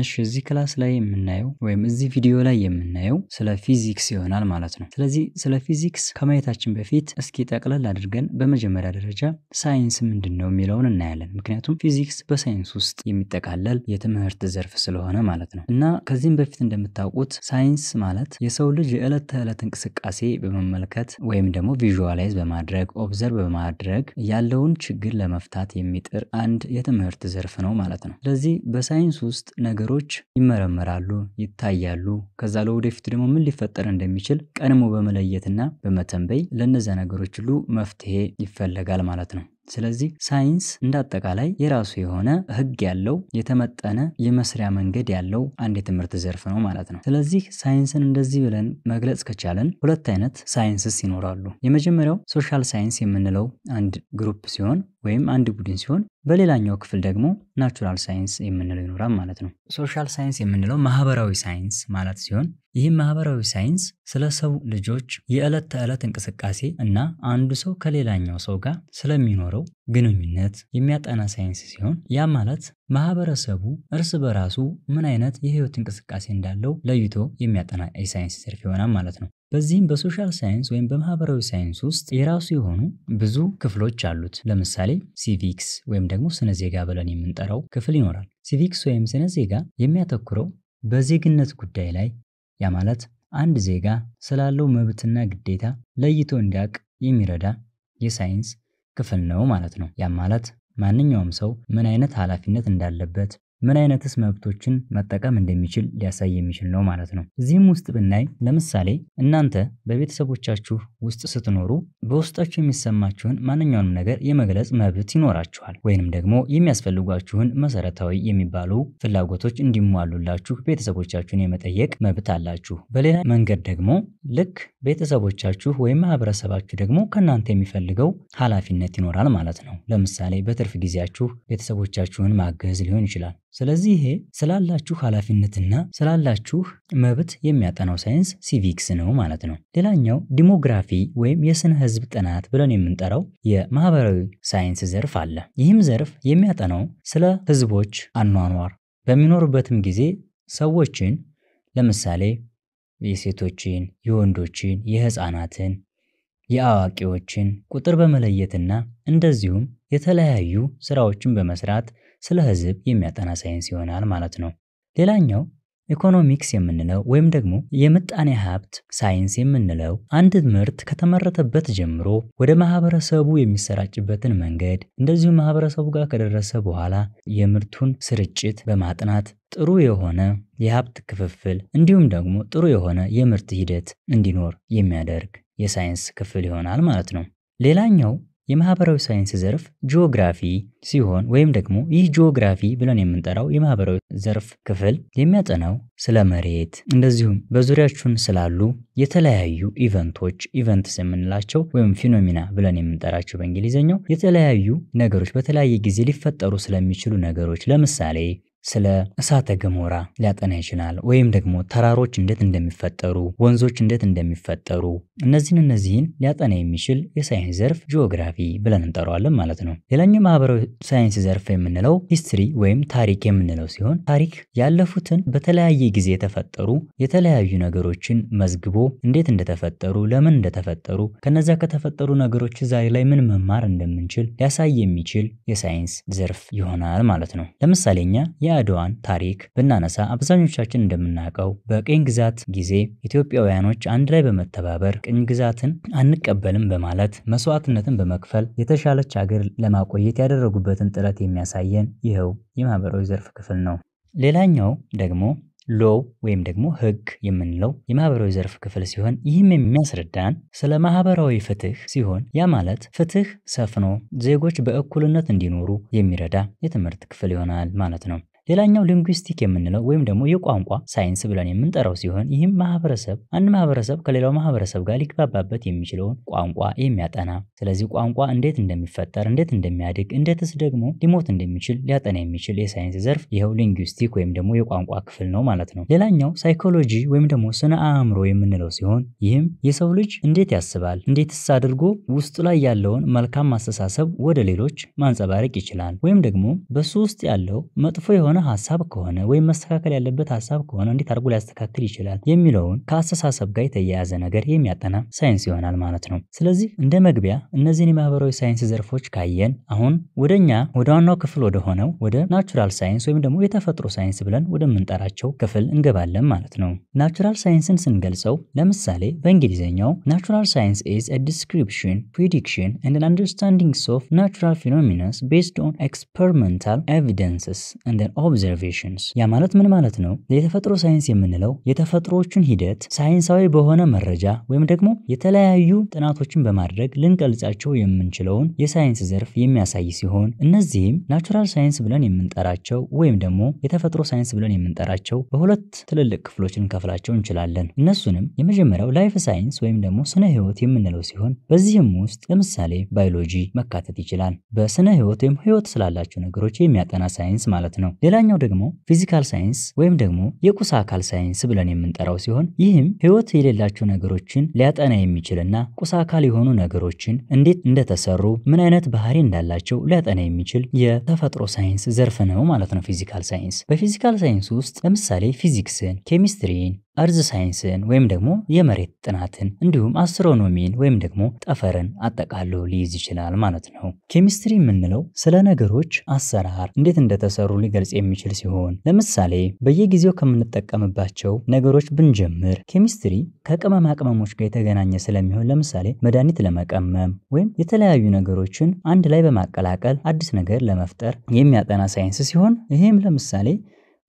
እሺ እዚህ ክላስ ላይ የምናየው ወይም እዚህ ቪዲዮ ላይ የምናየው ስለ ፊዚክስ ይሆናል ማለት ነው። ስለዚህ ስለ ፊዚክስ ከማየታችን በፊት እስኪ ጠቅለል አድርገን በመጀመሪያ ደረጃ ሳይንስ ምንድን ነው የሚለውን እናያለን። ምክንያቱም ፊዚክስ በሳይንስ ውስጥ የሚጠቃለል የትምህርት ዘርፍ ስለሆነ ማለት ነው እና ከዚህም በፊት እንደምታውቁት ሳይንስ ማለት የሰው ልጅ የዕለት ተዕለት እንቅስቃሴ በመመልከት ወይም ደግሞ ቪዥዋላይዝ በማድረግ ኦብዘርቭ በማድረግ ያለውን ችግር ለመፍታት የሚጥር አንድ የትምህርት ዘርፍ ነው ማለት ነው። ስለዚህ በሳይንስ ውስጥ ነገ ነገሮች ይመረመራሉ ይታያሉ ከዛ ወደፊት ደግሞ ምን ሊፈጠር እንደሚችል ቀድሞ በመለየትና በመተንበይ ለነዚያ ነገሮች ሁሉ መፍትሄ ይፈለጋል ማለት ነው። ስለዚህ ሳይንስ እንደ አጠቃላይ የራሱ የሆነ ሕግ ያለው የተመጠነ የመስሪያ መንገድ ያለው አንድ የትምህርት ዘርፍ ነው ማለት ነው። ስለዚህ ሳይንስን እንደዚህ ብለን መግለጽ ከቻለን ሁለት አይነት ሳይንስስ ይኖራሉ። የመጀመሪያው ሶሻል ሳይንስ የምንለው አንድ ግሩፕ ሲሆን ወይም አንድ ቡድን ሲሆን በሌላኛው ክፍል ደግሞ ናቹራል ሳይንስ የምንለው ይኖራል ማለት ነው። ሶሻል ሳይንስ የምንለው ማህበራዊ ሳይንስ ማለት ሲሆን ይህም ማህበራዊ ሳይንስ ስለ ሰው ልጆች የዕለት ተዕለት እንቅስቃሴ እና አንዱ ሰው ከሌላኛው ሰው ጋር ስለሚኖረው ግንኙነት የሚያጠና ሳይንስ ሲሆን ያ ማለት ማህበረሰቡ እርስ በራሱ ምን አይነት የህይወት እንቅስቃሴ እንዳለው ለይቶ የሚያጠና የሳይንስ ዘርፍ ይሆናል ማለት ነው። በዚህም በሶሻል ሳይንስ ወይም በማህበራዊ ሳይንስ ውስጥ የራሱ የሆኑ ብዙ ክፍሎች አሉት። ለምሳሌ ሲቪክስ ወይም ደግሞ ስነ ዜጋ ብለን የምንጠራው ክፍል ይኖራል። ሲቪክስ ወይም ስነ ዜጋ የሚያተኩረው በዜግነት ጉዳይ ላይ ያ ማለት አንድ ዜጋ ስላለው መብትና ግዴታ ለይቶ እንዲያውቅ የሚረዳ የሳይንስ ክፍል ነው ማለት ነው። ያም ማለት ማንኛውም ሰው ምን አይነት ኃላፊነት እንዳለበት ምን አይነትስ መብቶችን መጠቀም እንደሚችል ሊያሳይ የሚችል ነው ማለት ነው። እዚህም ውስጥ ብናይ ለምሳሌ እናንተ በቤተሰቦቻችሁ ውስጥ ስትኖሩ በውስጣችሁ የሚሰማችሁን ማንኛውንም ነገር የመግለጽ መብት ይኖራችኋል። ወይንም ደግሞ የሚያስፈልጓችሁን መሰረታዊ የሚባሉ ፍላጎቶች እንዲሟሉላችሁ ቤተሰቦቻችሁን የመጠየቅ መብት አላችሁ። በሌላ መንገድ ደግሞ ልክ ቤተሰቦቻችሁ ወይም ማህበረሰባችሁ ደግሞ ከእናንተ የሚፈልገው ኃላፊነት ይኖራል ማለት ነው። ለምሳሌ በትርፍ ጊዜያችሁ ቤተሰቦቻችሁን ማገዝ ሊሆን ይችላል። ስለዚህ ይሄ ስላላችሁ ኃላፊነትና ስላላችሁ መብት የሚያጠናው ሳይንስ ሲቪክስ ነው ማለት ነው። ሌላኛው ዲሞግራፊ ወይም የስነ ህዝብ ጥናት ብለን የምንጠራው የማህበራዊ ሳይንስ ዘርፍ አለ። ይህም ዘርፍ የሚያጠናው ስለ ህዝቦች አኗኗር በሚኖሩበትም ጊዜ ሰዎችን ለምሳሌ የሴቶችን፣ የወንዶችን፣ የህፃናትን፣ የአዋቂዎችን ቁጥር በመለየትና እንደዚሁም የተለያዩ ስራዎችን በመስራት ስለ ህዝብ የሚያጠና ሳይንስ ይሆናል ማለት ነው። ሌላኛው ኢኮኖሚክስ የምንለው ወይም ደግሞ የምጣኔ ሀብት ሳይንስ የምንለው አንድ ምርት ከተመረተበት ጀምሮ ወደ ማህበረሰቡ የሚሰራጭበትን መንገድ እንደዚሁም ማህበረሰቡ ጋር ከደረሰ በኋላ የምርቱን ስርጭት በማጥናት ጥሩ የሆነ የሀብት ክፍፍል እንዲሁም ደግሞ ጥሩ የሆነ የምርት ሂደት እንዲኖር የሚያደርግ የሳይንስ ክፍል ይሆናል ማለት ነው። ሌላኛው የማህበራዊ ሳይንስ ዘርፍ ጂኦግራፊ ሲሆን ወይም ደግሞ ይህ ጂኦግራፊ ብለን የምንጠራው የማህበራዊ ዘርፍ ክፍል የሚያጠናው ስለ መሬት እንደዚሁም በዙሪያችን ስላሉ የተለያዩ ኢቨንቶች ኢቨንትስ የምንላቸው ወይም ፊኖሚና ብለን የምንጠራቸው በእንግሊዝኛው የተለያዩ ነገሮች በተለያየ ጊዜ ሊፈጠሩ ስለሚችሉ ነገሮች ለምሳሌ ስለ እሳተ ገሞራ ሊያጠና ይችላል። ወይም ደግሞ ተራሮች እንዴት እንደሚፈጠሩ፣ ወንዞች እንዴት እንደሚፈጠሩ እነዚህን እነዚህን ሊያጠና የሚችል የሳይንስ ዘርፍ ጂኦግራፊ ብለን እንጠራዋለን ማለት ነው። ሌላኛው ማህበራዊ ሳይንስ ዘርፍ የምንለው ሂስትሪ ወይም ታሪክ የምንለው ሲሆን ታሪክ ያለፉትን በተለያየ ጊዜ የተፈጠሩ የተለያዩ ነገሮችን መዝግቦ እንዴት እንደተፈጠሩ፣ ለምን እንደተፈጠሩ ከነዚያ ከተፈጠሩ ነገሮች ዛሬ ላይ ምን መማር እንደምንችል ሊያሳይ የሚችል የሳይንስ ዘርፍ ይሆናል ማለት ነው። ለምሳሌኛ የአድዋን ታሪክ ብናነሳ አብዛኞቻችን እንደምናውቀው በቅኝ ግዛት ጊዜ ኢትዮጵያውያኖች አንድ ላይ በመተባበር ቅኝ ግዛትን አንቀበልም በማለት መስዋዕትነትን በመክፈል የተሻለች ሀገር ለማቆየት ያደረጉበትን ጥረት የሚያሳየን ይኸው የማህበራዊ ዘርፍ ክፍል ነው። ሌላኛው ደግሞ ሎው ወይም ደግሞ ህግ የምንለው የማህበራዊ ዘርፍ ክፍል ሲሆን ይህም የሚያስረዳን ስለ ማህበራዊ ፍትህ ሲሆን ያ ማለት ፍትህ ሰፍኖ ዜጎች በእኩልነት እንዲኖሩ የሚረዳ የትምህርት ክፍል ይሆናል ማለት ነው። ሌላኛው ሊንጉስቲክ የምንለው ወይም ደግሞ የቋንቋ ሳይንስ ብለን የምንጠራው ሲሆን ይህም ማህበረሰብ አንድ ማህበረሰብ ከሌላው ማህበረሰብ ጋር ሊግባባበት የሚችለውን ቋንቋ የሚያጠና ስለዚህ ቋንቋ እንዴት እንደሚፈጠር፣ እንዴት እንደሚያድግ፣ እንዴትስ ደግሞ ሊሞት እንደሚችል ሊያጠና የሚችል የሳይንስ ዘርፍ ይኸው ሊንጉስቲክ ወይም ደግሞ የቋንቋ ክፍል ነው ማለት ነው። ሌላኛው ሳይኮሎጂ ወይም ደግሞ ስነ አእምሮ የምንለው ሲሆን ይህም የሰው ልጅ እንዴት ያስባል፣ እንዴትስ አድርጎ ውስጡ ላይ ያለውን መልካም አስተሳሰብ ወደ ሌሎች ማንጸባረቅ ይችላል ወይም ደግሞ በሱ ውስጥ ያለው መጥፎ የሆነ የሆነ ሀሳብ ከሆነ ወይም መስተካከል ያለበት ሀሳብ ከሆነ እንዴት አድርጎ ሊያስተካክል ይችላል የሚለውን ከአስተሳሰብ ጋር የተያያዘ ነገር የሚያጠና ሳይንስ ይሆናል ማለት ነው። ስለዚህ እንደ መግቢያ እነዚህን የማህበራዊ ሳይንስ ዘርፎች ካየን አሁን ወደኛ ወደ ዋናው ክፍል ወደ ሆነው ወደ ናቹራል ሳይንስ ወይም ደግሞ የተፈጥሮ ሳይንስ ብለን ወደምንጠራቸው ክፍል እንገባለን ማለት ነው። ናቹራል ሳይንስን ስንገልጸው ለምሳሌ በእንግሊዝኛው ናቹራል ሳይንስ ኢዝ አ ዲስክሪፕሽን ፕሪዲክሽን ኤንድ አንደርስታንዲንግስ ኦፍ ናቹራል ፊኖሚናስ ቤዝድ ኦን ኤክስፐሪመንታል ኤቪደንስስ ኤንድ ኦብዘርቬሽንስ። ያ ማለት ምን ማለት ነው? የተፈጥሮ ሳይንስ የምንለው የተፈጥሮዎቹን ሂደት ሳይንሳዊ በሆነ መረጃ ወይም ደግሞ የተለያዩ ጥናቶችን በማድረግ ልንቀልጻቸው የምንችለውን የሳይንስ ዘርፍ የሚያሳይ ሲሆን እነዚህም ናቹራል ሳይንስ ብለን የምንጠራቸው ወይም ደግሞ የተፈጥሮ ሳይንስ ብለን የምንጠራቸው በሁለት ትልልቅ ክፍሎች ልንከፍላቸው እንችላለን። እነሱንም የመጀመሪያው ላይፍ ሳይንስ ወይም ደግሞ ስነ ህይወት የምንለው ሲሆን በዚህም ውስጥ ለምሳሌ ባዮሎጂ መካተት ይችላል። በስነ ህይወት ወይም ህይወት ስላላቸው ነገሮች የሚያጠና ሳይንስ ማለት ነው። ሌላኛው ደግሞ ፊዚካል ሳይንስ ወይም ደግሞ የቁስ አካል ሳይንስ ብለን የምንጠራው ሲሆን ይህም ህይወት የሌላቸው ነገሮችን ሊያጠና የሚችልና ቁስ አካል የሆኑ ነገሮችን እንዴት እንደተሰሩ፣ ምን አይነት ባህሪ እንዳላቸው ሊያጠና የሚችል የተፈጥሮ ሳይንስ ዘርፍ ነው ማለት ነው ፊዚካል ሳይንስ። በፊዚካል ሳይንስ ውስጥ ለምሳሌ ፊዚክስን፣ ኬሚስትሪን፣ እርዝ ሳይንስን ወይም ደግሞ የመሬት ጥናትን እንዲሁም አስትሮኖሚን ወይም ደግሞ ጠፈርን አጠቃሎ ሊይዝ ይችላል ማለት ነው። ኬሚስትሪ የምንለው ስለ ነገሮች አሰራር እንዴት እንደተሰሩ ሊገልጽ የሚችል ሲሆን ለምሳሌ በየጊዜው ከምንጠቀምባቸው ነገሮች ብንጀምር ኬሚስትሪ ከቅመማ ቅመሞች ጋር የተገናኘ ስለሚሆን ለምሳሌ መድኃኒት ለመቀመም ወይም የተለያዩ ነገሮችን አንድ ላይ በማቀላቀል አዲስ ነገር ለመፍጠር የሚያጠና ሳይንስ ሲሆን ይህም ለምሳሌ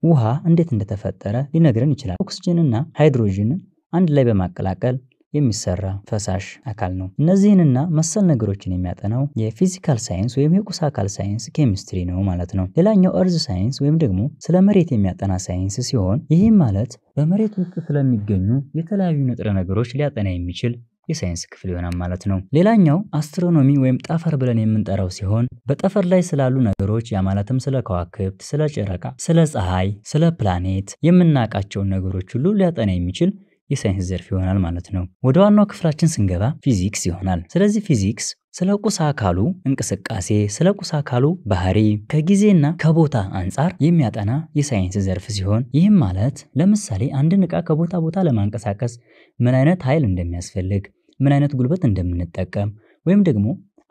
ውሃ እንዴት እንደተፈጠረ ሊነግረን ይችላል። ኦክስጅንና ሃይድሮጅን አንድ ላይ በማቀላቀል የሚሰራ ፈሳሽ አካል ነው። እነዚህንና መሰል ነገሮችን የሚያጠናው የፊዚካል ሳይንስ ወይም የቁስ አካል ሳይንስ ኬሚስትሪ ነው ማለት ነው። ሌላኛው እርዝ ሳይንስ ወይም ደግሞ ስለ መሬት የሚያጠና ሳይንስ ሲሆን ይህም ማለት በመሬት ውስጥ ስለሚገኙ የተለያዩ ንጥረ ነገሮች ሊያጠና የሚችል የሳይንስ ክፍል ይሆናል ማለት ነው። ሌላኛው አስትሮኖሚ ወይም ጠፈር ብለን የምንጠራው ሲሆን በጠፈር ላይ ስላሉ ነገሮች ያ ማለትም ስለ ከዋክብት፣ ስለ ጨረቃ፣ ስለ ፀሐይ፣ ስለ ፕላኔት የምናውቃቸውን ነገሮች ሁሉ ሊያጠና የሚችል የሳይንስ ዘርፍ ይሆናል ማለት ነው። ወደ ዋናው ክፍላችን ስንገባ ፊዚክስ ይሆናል። ስለዚህ ፊዚክስ ስለ ቁስ አካሉ እንቅስቃሴ፣ ስለ ቁስ አካሉ ባህሪ ከጊዜና ከቦታ አንጻር የሚያጠና የሳይንስ ዘርፍ ሲሆን ይህም ማለት ለምሳሌ አንድን ዕቃ ከቦታ ቦታ ለማንቀሳቀስ ምን አይነት ኃይል እንደሚያስፈልግ፣ ምን አይነት ጉልበት እንደምንጠቀም ወይም ደግሞ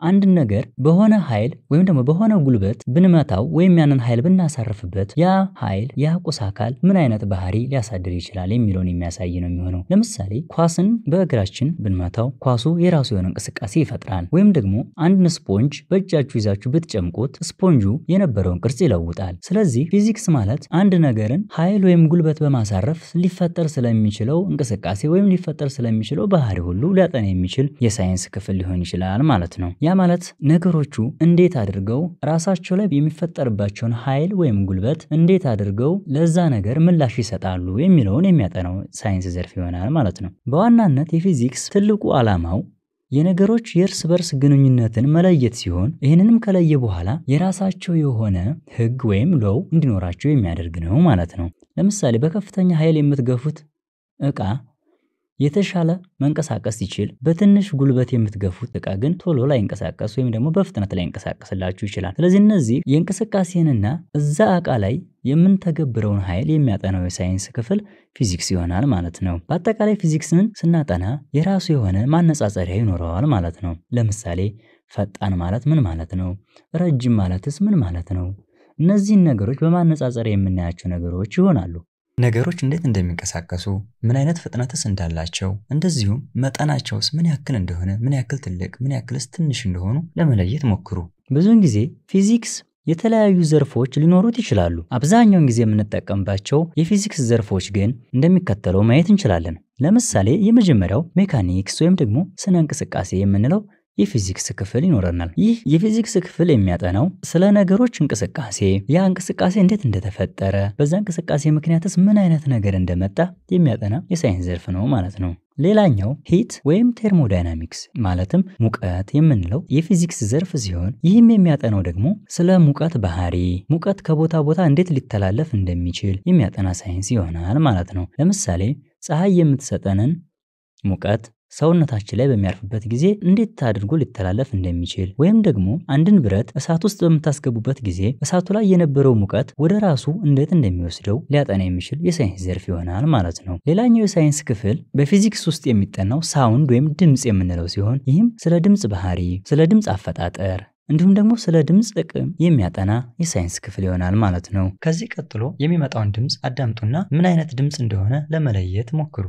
አንድን ነገር በሆነ ኃይል ወይም ደግሞ በሆነ ጉልበት ብንመታው ወይም ያንን ኃይል ብናሳርፍበት ያ ኃይል ያ ቁስ አካል ምን አይነት ባህሪ ሊያሳድር ይችላል የሚለውን የሚያሳይ ነው የሚሆነው። ለምሳሌ ኳስን በእግራችን ብንመታው ኳሱ የራሱ የሆነ እንቅስቃሴ ይፈጥራል። ወይም ደግሞ አንድን ስፖንጅ በእጃችሁ ይዛችሁ ብትጨምቁት ስፖንጁ የነበረውን ቅርጽ ይለውጣል። ስለዚህ ፊዚክስ ማለት አንድ ነገርን ኃይል ወይም ጉልበት በማሳረፍ ሊፈጠር ስለሚችለው እንቅስቃሴ ወይም ሊፈጠር ስለሚችለው ባህሪ ሁሉ ሊያጠና የሚችል የሳይንስ ክፍል ሊሆን ይችላል ማለት ነው። ያ ያ ማለት ነገሮቹ እንዴት አድርገው ራሳቸው ላይ የሚፈጠርባቸውን ኃይል ወይም ጉልበት እንዴት አድርገው ለዛ ነገር ምላሽ ይሰጣሉ የሚለውን የሚያጠናው ሳይንስ ዘርፍ ይሆናል ማለት ነው። በዋናነት የፊዚክስ ትልቁ ዓላማው የነገሮች የእርስ በርስ ግንኙነትን መለየት ሲሆን ይህንንም ከለየ በኋላ የራሳቸው የሆነ ሕግ ወይም ሎው እንዲኖራቸው የሚያደርግ ነው ማለት ነው። ለምሳሌ በከፍተኛ ኃይል የምትገፉት ዕቃ የተሻለ መንቀሳቀስ ሲችል በትንሽ ጉልበት የምትገፉት እቃ ግን ቶሎ ላይንቀሳቀስ ወይም ደግሞ በፍጥነት ላይንቀሳቀስላችሁ ይችላል። ስለዚህ እነዚህ የእንቅስቃሴንና እዛ እቃ ላይ የምንተገብረውን ኃይል የሚያጠናው የሳይንስ ክፍል ፊዚክስ ይሆናል ማለት ነው። በአጠቃላይ ፊዚክስን ስናጠና የራሱ የሆነ ማነጻጸሪያ ይኖረዋል ማለት ነው። ለምሳሌ ፈጣን ማለት ምን ማለት ነው? ረጅም ማለትስ ምን ማለት ነው? እነዚህን ነገሮች በማነጻጸር የምናያቸው ነገሮች ይሆናሉ። ነገሮች እንዴት እንደሚንቀሳቀሱ ምን አይነት ፍጥነትስ እንዳላቸው እንደዚሁም መጠናቸውስ ምን ያክል እንደሆነ ምን ያክል ትልቅ ምን ያክልስ ትንሽ እንደሆኑ ለመለየት ሞክሩ። ብዙውን ጊዜ ፊዚክስ የተለያዩ ዘርፎች ሊኖሩት ይችላሉ። አብዛኛውን ጊዜ የምንጠቀምባቸው የፊዚክስ ዘርፎች ግን እንደሚከተለው ማየት እንችላለን። ለምሳሌ የመጀመሪያው ሜካኒክስ ወይም ደግሞ ስነ እንቅስቃሴ የምንለው የፊዚክስ ክፍል ይኖረናል። ይህ የፊዚክስ ክፍል የሚያጠናው ስለ ነገሮች እንቅስቃሴ፣ ያ እንቅስቃሴ እንዴት እንደተፈጠረ፣ በዛ እንቅስቃሴ ምክንያትስ ምን አይነት ነገር እንደመጣ የሚያጠና የሳይንስ ዘርፍ ነው ማለት ነው። ሌላኛው ሂት ወይም ቴርሞዳይናሚክስ ማለትም ሙቀት የምንለው የፊዚክስ ዘርፍ ሲሆን ይህም የሚያጠናው ደግሞ ስለ ሙቀት ባህሪ፣ ሙቀት ከቦታ ቦታ እንዴት ሊተላለፍ እንደሚችል የሚያጠና ሳይንስ ይሆናል ማለት ነው። ለምሳሌ ፀሐይ የምትሰጠንን ሙቀት ሰውነታችን ላይ በሚያርፍበት ጊዜ እንዴት አድርጎ ሊተላለፍ እንደሚችል ወይም ደግሞ አንድን ብረት እሳት ውስጥ በምታስገቡበት ጊዜ እሳቱ ላይ የነበረው ሙቀት ወደ ራሱ እንዴት እንደሚወስደው ሊያጠና የሚችል የሳይንስ ዘርፍ ይሆናል ማለት ነው። ሌላኛው የሳይንስ ክፍል በፊዚክስ ውስጥ የሚጠናው ሳውንድ ወይም ድምፅ የምንለው ሲሆን ይህም ስለ ድምፅ ባህሪ፣ ስለ ድምፅ አፈጣጠር እንዲሁም ደግሞ ስለ ድምፅ ጥቅም የሚያጠና የሳይንስ ክፍል ይሆናል ማለት ነው። ከዚህ ቀጥሎ የሚመጣውን ድምፅ አዳምጡና ምን አይነት ድምፅ እንደሆነ ለመለየት ሞክሩ።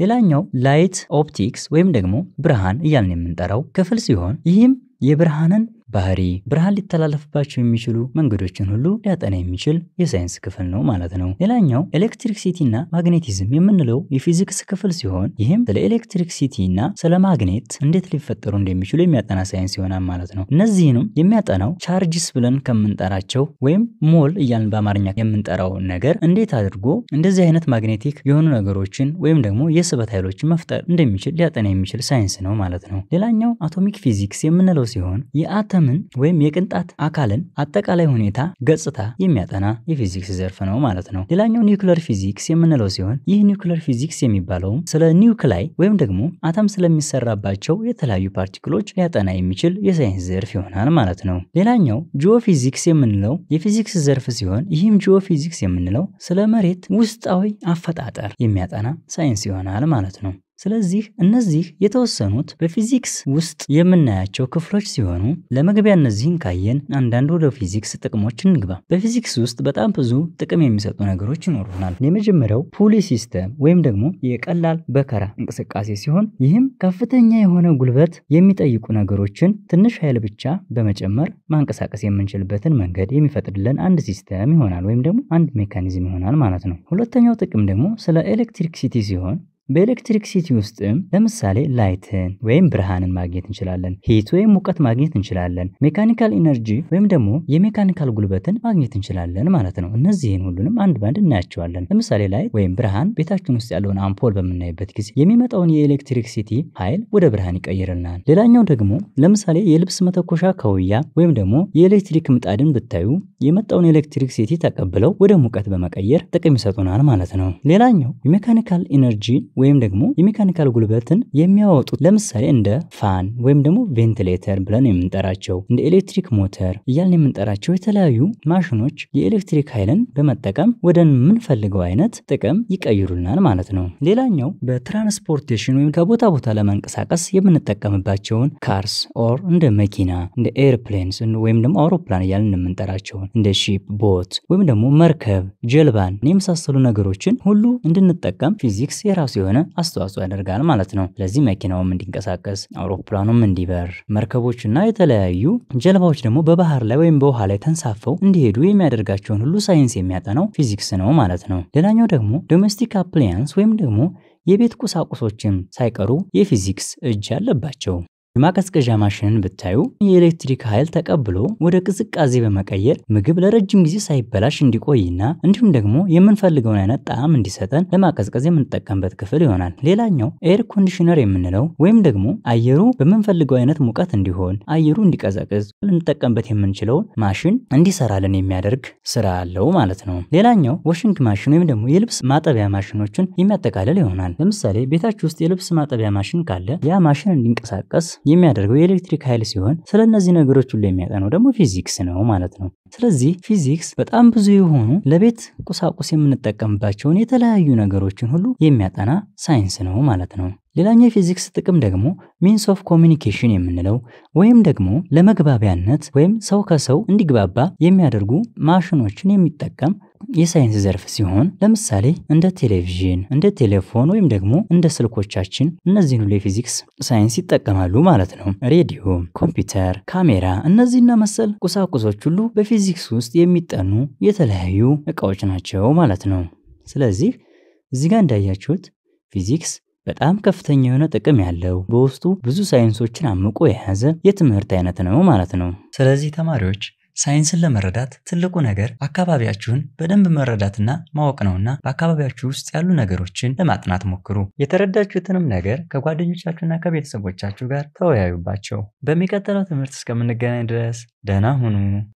ሌላኛው ላይት ኦፕቲክስ ወይም ደግሞ ብርሃን እያልን የምንጠራው ክፍል ሲሆን ይህም የብርሃንን ባህሪ ብርሃን ሊተላለፍባቸው የሚችሉ መንገዶችን ሁሉ ሊያጠና የሚችል የሳይንስ ክፍል ነው ማለት ነው። ሌላኛው ኤሌክትሪክ ሲቲ እና ማግኔቲዝም የምንለው የፊዚክስ ክፍል ሲሆን ይህም ስለ ኤሌክትሪክ ሲቲ እና ስለ ማግኔት እንዴት ሊፈጠሩ እንደሚችሉ የሚያጠና ሳይንስ ይሆናል ማለት ነው። እነዚህንም የሚያጠናው ቻርጅስ ብለን ከምንጠራቸው ወይም ሞል እያልን በአማርኛ የምንጠራው ነገር እንዴት አድርጎ እንደዚህ አይነት ማግኔቲክ የሆኑ ነገሮችን ወይም ደግሞ የስበት ኃይሎችን መፍጠር እንደሚችል ሊያጠና የሚችል ሳይንስ ነው ማለት ነው። ሌላኛው አቶሚክ ፊዚክስ የምንለው ሲሆን የአተ አተምን ወይም የቅንጣት አካልን አጠቃላይ ሁኔታ ገጽታ የሚያጠና የፊዚክስ ዘርፍ ነው ማለት ነው። ሌላኛው ኒውክለር ፊዚክስ የምንለው ሲሆን ይህ ኒውክለር ፊዚክስ የሚባለውም ስለ ኒውክላይ ወይም ደግሞ አተም ስለሚሰራባቸው የተለያዩ ፓርቲክሎች ሊያጠና የሚችል የሳይንስ ዘርፍ ይሆናል ማለት ነው። ሌላኛው ጂኦፊዚክስ የምንለው የፊዚክስ ዘርፍ ሲሆን ይህም ጂኦፊዚክስ የምንለው ስለ መሬት ውስጣዊ አፈጣጠር የሚያጠና ሳይንስ ይሆናል ማለት ነው። ስለዚህ እነዚህ የተወሰኑት በፊዚክስ ውስጥ የምናያቸው ክፍሎች ሲሆኑ ለመግቢያ እነዚህን ካየን አንዳንድ ወደ ፊዚክስ ጥቅሞች እንግባ። በፊዚክስ ውስጥ በጣም ብዙ ጥቅም የሚሰጡ ነገሮች ይኖሩናል። የመጀመሪያው ፑሊ ሲስተም ወይም ደግሞ የቀላል በከራ እንቅስቃሴ ሲሆን ይህም ከፍተኛ የሆነ ጉልበት የሚጠይቁ ነገሮችን ትንሽ ኃይል ብቻ በመጨመር ማንቀሳቀስ የምንችልበትን መንገድ የሚፈጥርልን አንድ ሲስተም ይሆናል ወይም ደግሞ አንድ ሜካኒዝም ይሆናል ማለት ነው። ሁለተኛው ጥቅም ደግሞ ስለ ኤሌክትሪክሲቲ ሲሆን በኤሌክትሪክ ሲቲ ውስጥም ለምሳሌ ላይትን ወይም ብርሃንን ማግኘት እንችላለን። ሂት ወይም ሙቀት ማግኘት እንችላለን። ሜካኒካል ኢነርጂ ወይም ደግሞ የሜካኒካል ጉልበትን ማግኘት እንችላለን ማለት ነው። እነዚህን ሁሉንም አንድ ባንድ እናያቸዋለን። ለምሳሌ ላይት ወይም ብርሃን ቤታችን ውስጥ ያለውን አምፖል በምናይበት ጊዜ የሚመጣውን የኤሌክትሪክ ሲቲ ኃይል ወደ ብርሃን ይቀይርልናል። ሌላኛው ደግሞ ለምሳሌ የልብስ መተኮሻ ከውያ ወይም ደግሞ የኤሌክትሪክ ምጣድን ብታዩ የመጣውን ኤሌክትሪክ ሲቲ ተቀብለው ወደ ሙቀት በመቀየር ጥቅም ይሰጡናል ማለት ነው። ሌላኛው የሜካኒካል ኢነርጂ ወይም ደግሞ የሜካኒካል ጉልበትን የሚያወጡት ለምሳሌ እንደ ፋን ወይም ደግሞ ቬንቲሌተር ብለን የምንጠራቸው እንደ ኤሌክትሪክ ሞተር እያልን የምንጠራቸው የተለያዩ ማሽኖች የኤሌክትሪክ ኃይልን በመጠቀም ወደ ምንፈልገው አይነት ጥቅም ይቀይሩልናል ማለት ነው። ሌላኛው በትራንስፖርቴሽን ወይም ከቦታ ቦታ ለመንቀሳቀስ የምንጠቀምባቸውን ካርስ ኦር እንደ መኪና እንደ ኤርፕሌንስ ወይም ደግሞ አውሮፕላን እያልን የምንጠራቸውን እንደ ሺፕ ቦት ወይም ደግሞ መርከብ፣ ጀልባን የመሳሰሉ ነገሮችን ሁሉ እንድንጠቀም ፊዚክስ የራሱ የሆነ አስተዋጽኦ ያደርጋል ማለት ነው። ስለዚህ መኪናውም እንዲንቀሳቀስ፣ አውሮፕላኑም እንዲበር፣ መርከቦችና የተለያዩ ጀልባዎች ደግሞ በባህር ላይ ወይም በውሃ ላይ ተንሳፈው እንዲሄዱ የሚያደርጋቸውን ሁሉ ሳይንስ የሚያጠናው ፊዚክስ ነው ማለት ነው። ሌላኛው ደግሞ ዶሜስቲክ አፕሊያንስ ወይም ደግሞ የቤት ቁሳቁሶችም ሳይቀሩ የፊዚክስ እጅ አለባቸው። የማቀዝቀዣ ማሽንን ብታዩ የኤሌክትሪክ ኃይል ተቀብሎ ወደ ቅዝቃዜ በመቀየር ምግብ ለረጅም ጊዜ ሳይበላሽ እንዲቆይና እንዲሁም ደግሞ የምንፈልገውን አይነት ጣዕም እንዲሰጠን ለማቀዝቀዝ የምንጠቀምበት ክፍል ይሆናል። ሌላኛው ኤር ኮንዲሽነር የምንለው ወይም ደግሞ አየሩ በምንፈልገው አይነት ሙቀት እንዲሆን አየሩ እንዲቀዘቅዝ ልንጠቀምበት የምንችለውን ማሽን እንዲሰራልን የሚያደርግ ስራ አለው ማለት ነው። ሌላኛው ዋሽንግ ማሽን ወይም ደግሞ የልብስ ማጠቢያ ማሽኖችን የሚያጠቃልል ይሆናል። ለምሳሌ ቤታችሁ ውስጥ የልብስ ማጠቢያ ማሽን ካለ ያ ማሽን እንዲንቀሳቀስ የሚያደርገው የኤሌክትሪክ ኃይል ሲሆን ስለ እነዚህ ነገሮች ሁሉ የሚያጠነው ደግሞ ፊዚክስ ነው ማለት ነው። ስለዚህ ፊዚክስ በጣም ብዙ የሆኑ ለቤት ቁሳቁስ የምንጠቀምባቸውን የተለያዩ ነገሮችን ሁሉ የሚያጠና ሳይንስ ነው ማለት ነው። ሌላኛው የፊዚክስ ጥቅም ደግሞ ሚንስ ኦፍ ኮሚኒኬሽን የምንለው ወይም ደግሞ ለመግባቢያነት ወይም ሰው ከሰው እንዲግባባ የሚያደርጉ ማሽኖችን የሚጠቀም የሳይንስ ዘርፍ ሲሆን ለምሳሌ እንደ ቴሌቪዥን፣ እንደ ቴሌፎን ወይም ደግሞ እንደ ስልኮቻችን እነዚህን ሁሉ የፊዚክስ ሳይንስ ይጠቀማሉ ማለት ነው። ሬዲዮ፣ ኮምፒውተር፣ ካሜራ እነዚህና መሰል ቁሳቁሶች ሁሉ በፊዚክስ ውስጥ የሚጠኑ የተለያዩ እቃዎች ናቸው ማለት ነው። ስለዚህ እዚህ ጋር እንዳያችሁት ፊዚክስ በጣም ከፍተኛ የሆነ ጥቅም ያለው በውስጡ ብዙ ሳይንሶችን አምቆ የያዘ የትምህርት አይነት ነው ማለት ነው። ስለዚህ ተማሪዎች ሳይንስን ለመረዳት ትልቁ ነገር አካባቢያችሁን በደንብ መረዳትና ማወቅ ነውና በአካባቢያችሁ ውስጥ ያሉ ነገሮችን ለማጥናት ሞክሩ። የተረዳችሁትንም ነገር ከጓደኞቻችሁና ከቤተሰቦቻችሁ ጋር ተወያዩባቸው። በሚቀጥለው ትምህርት እስከምንገናኝ ድረስ ደህና ሁኑ።